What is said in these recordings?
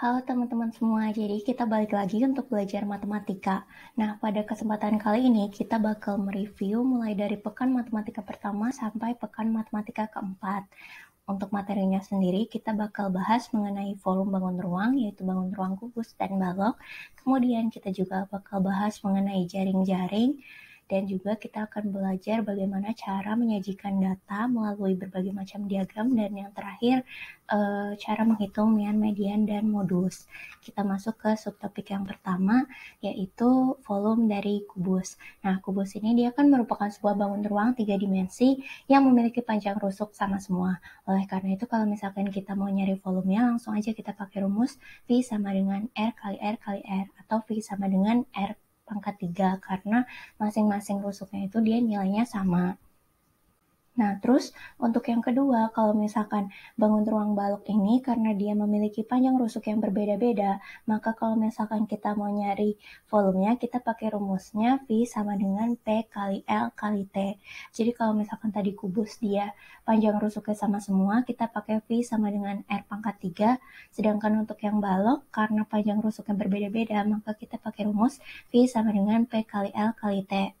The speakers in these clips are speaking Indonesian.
Halo teman-teman semua, jadi kita balik lagi untuk belajar matematika. Nah, pada kesempatan kali ini kita bakal mereview mulai dari pekan matematika pertama sampai pekan matematika keempat. Untuk materinya sendiri, kita bakal bahas mengenai volume bangun ruang, yaitu bangun ruang kubus dan balok. Kemudian kita juga bakal bahas mengenai jaring-jaring, dan juga kita akan belajar bagaimana cara menyajikan data melalui berbagai macam diagram dan yang terakhir uh, cara menghitung mean, median dan modus. Kita masuk ke subtopik yang pertama yaitu volume dari kubus. Nah, kubus ini dia kan merupakan sebuah bangun ruang tiga dimensi yang memiliki panjang rusuk sama semua. Oleh karena itu kalau misalkan kita mau nyari volumenya langsung aja kita pakai rumus V sama dengan R kali R kali R atau V sama dengan R pangkat 3 karena masing-masing rusuknya itu dia nilainya sama. Nah, terus untuk yang kedua, kalau misalkan bangun ruang balok ini karena dia memiliki panjang rusuk yang berbeda-beda, maka kalau misalkan kita mau nyari volumenya, kita pakai rumusnya V sama dengan P kali L kali T. Jadi kalau misalkan tadi kubus dia panjang rusuknya sama semua, kita pakai V sama dengan R pangkat 3. Sedangkan untuk yang balok, karena panjang rusuknya berbeda-beda, maka kita pakai rumus V sama dengan P kali L kali T.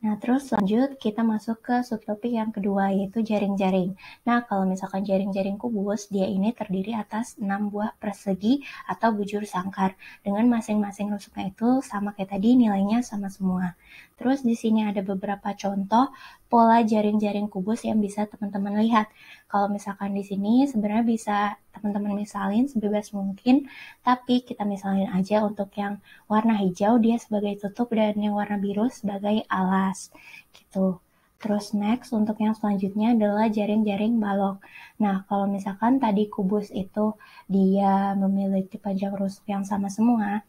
Nah, terus lanjut kita masuk ke subtopik yang kedua yaitu jaring-jaring. Nah, kalau misalkan jaring-jaring kubus, dia ini terdiri atas 6 buah persegi atau bujur sangkar dengan masing-masing rusuknya itu sama kayak tadi nilainya sama semua. Terus di sini ada beberapa contoh pola jaring-jaring kubus yang bisa teman-teman lihat. Kalau misalkan di sini sebenarnya bisa teman-teman misalin sebebas mungkin, tapi kita misalin aja untuk yang warna hijau dia sebagai tutup dan yang warna biru sebagai alas gitu. Terus next untuk yang selanjutnya adalah jaring-jaring balok. Nah, kalau misalkan tadi kubus itu dia memiliki panjang rusuk yang sama semua,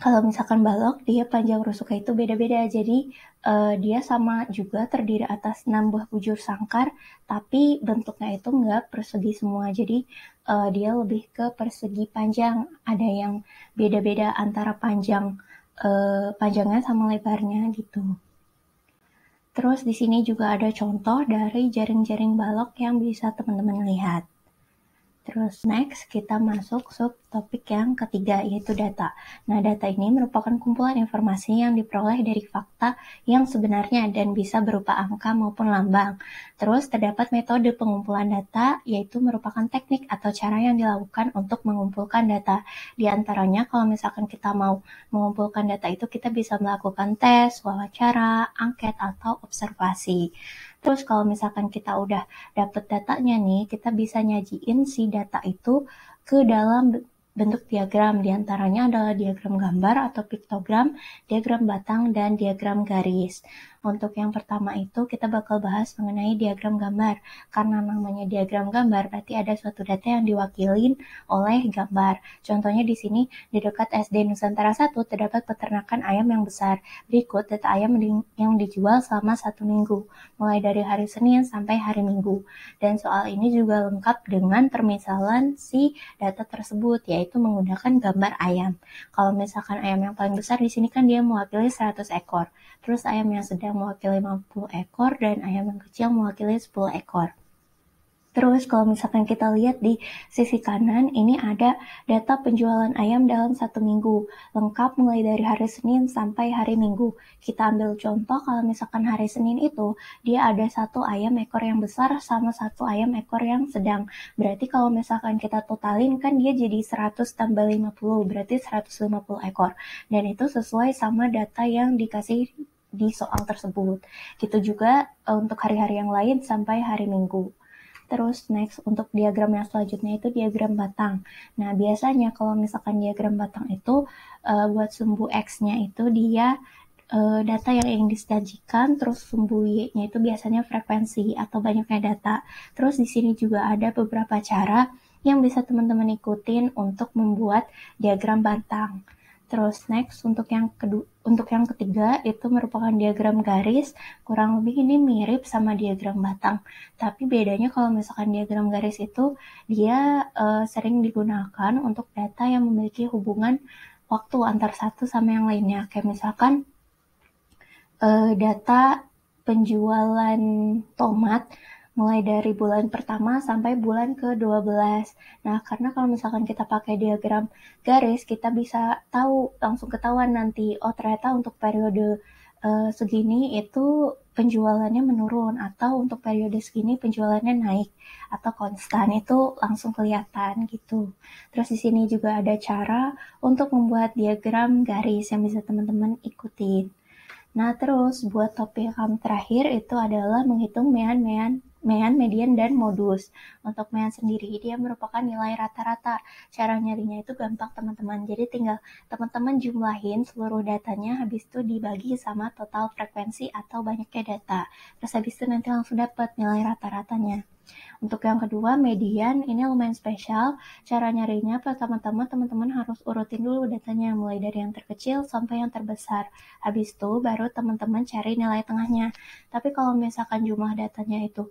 kalau misalkan balok dia panjang rusuknya itu beda-beda jadi uh, dia sama juga terdiri atas enam buah bujur sangkar tapi bentuknya itu enggak persegi semua jadi uh, dia lebih ke persegi panjang ada yang beda-beda antara panjang uh, panjangnya sama lebarnya gitu terus di sini juga ada contoh dari jaring-jaring balok yang bisa teman-teman lihat Terus next kita masuk sub topik yang ketiga yaitu data. Nah, data ini merupakan kumpulan informasi yang diperoleh dari fakta yang sebenarnya dan bisa berupa angka maupun lambang. Terus terdapat metode pengumpulan data yaitu merupakan teknik atau cara yang dilakukan untuk mengumpulkan data. Di antaranya kalau misalkan kita mau mengumpulkan data itu kita bisa melakukan tes, wawancara, angket atau observasi. Terus kalau misalkan kita udah dapet datanya nih, kita bisa nyajiin si data itu ke dalam bentuk diagram. Di antaranya adalah diagram gambar atau piktogram, diagram batang, dan diagram garis. Untuk yang pertama itu kita bakal bahas mengenai diagram gambar. Karena namanya diagram gambar berarti ada suatu data yang diwakilin oleh gambar. Contohnya di sini di dekat SD Nusantara 1 terdapat peternakan ayam yang besar. Berikut data ayam yang dijual selama satu minggu, mulai dari hari Senin sampai hari Minggu. Dan soal ini juga lengkap dengan permisalan si data tersebut yaitu menggunakan gambar ayam. Kalau misalkan ayam yang paling besar di sini kan dia mewakili 100 ekor. Terus ayam yang sedang yang mewakili 50 ekor dan ayam yang kecil mewakili 10 ekor. Terus kalau misalkan kita lihat di sisi kanan, ini ada data penjualan ayam dalam satu minggu, lengkap mulai dari hari Senin sampai hari Minggu. Kita ambil contoh kalau misalkan hari Senin itu, dia ada satu ayam ekor yang besar sama satu ayam ekor yang sedang. Berarti kalau misalkan kita totalin kan dia jadi 100 tambah 50, berarti 150 ekor. Dan itu sesuai sama data yang dikasih di soal tersebut. Gitu juga eh, untuk hari-hari yang lain sampai hari Minggu. Terus next untuk diagram yang selanjutnya itu diagram batang. Nah, biasanya kalau misalkan diagram batang itu uh, buat sumbu X-nya itu dia uh, data yang ingin disajikan, terus sumbu Y-nya itu biasanya frekuensi atau banyaknya data. Terus di sini juga ada beberapa cara yang bisa teman-teman ikutin untuk membuat diagram batang. Terus next untuk yang kedua untuk yang ketiga itu merupakan diagram garis, kurang lebih ini mirip sama diagram batang. Tapi bedanya kalau misalkan diagram garis itu dia uh, sering digunakan untuk data yang memiliki hubungan waktu antar satu sama yang lainnya. Kayak misalkan uh, data penjualan tomat mulai dari bulan pertama sampai bulan ke-12. Nah, karena kalau misalkan kita pakai diagram garis, kita bisa tahu langsung ketahuan nanti, oh ternyata untuk periode uh, segini itu penjualannya menurun atau untuk periode segini penjualannya naik atau konstan itu langsung kelihatan gitu. Terus di sini juga ada cara untuk membuat diagram garis yang bisa teman-teman ikutin. Nah, terus buat topik yang terakhir itu adalah menghitung mean-mean mean, median, dan modus. Untuk mean sendiri, dia merupakan nilai rata-rata. Cara nyarinya itu gampang, teman-teman. Jadi tinggal teman-teman jumlahin seluruh datanya, habis itu dibagi sama total frekuensi atau banyaknya data. Terus habis itu nanti langsung dapat nilai rata-ratanya. Untuk yang kedua, median ini lumayan spesial. Cara nyarinya pertama-tama teman-teman harus urutin dulu datanya mulai dari yang terkecil sampai yang terbesar. Habis itu baru teman-teman cari nilai tengahnya. Tapi kalau misalkan jumlah datanya itu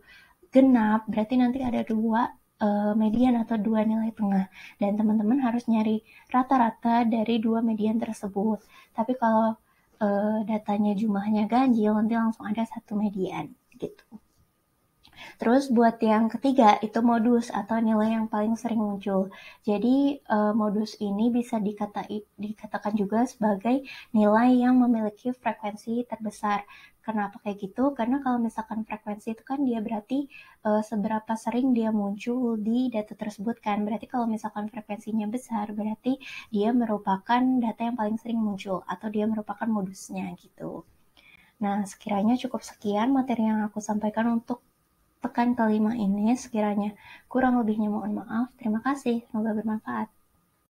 genap, berarti nanti ada dua eh, median atau dua nilai tengah dan teman-teman harus nyari rata-rata dari dua median tersebut. Tapi kalau uh, datanya jumlahnya ganjil nanti langsung ada satu median. Terus buat yang ketiga itu modus atau nilai yang paling sering muncul. Jadi uh, modus ini bisa dikata, dikatakan juga sebagai nilai yang memiliki frekuensi terbesar. Kenapa kayak gitu? Karena kalau misalkan frekuensi itu kan dia berarti uh, seberapa sering dia muncul di data tersebut kan. Berarti kalau misalkan frekuensinya besar, berarti dia merupakan data yang paling sering muncul atau dia merupakan modusnya gitu. Nah, sekiranya cukup sekian materi yang aku sampaikan untuk pekan kelima ini sekiranya. Kurang lebihnya mohon maaf. Terima kasih. Semoga bermanfaat.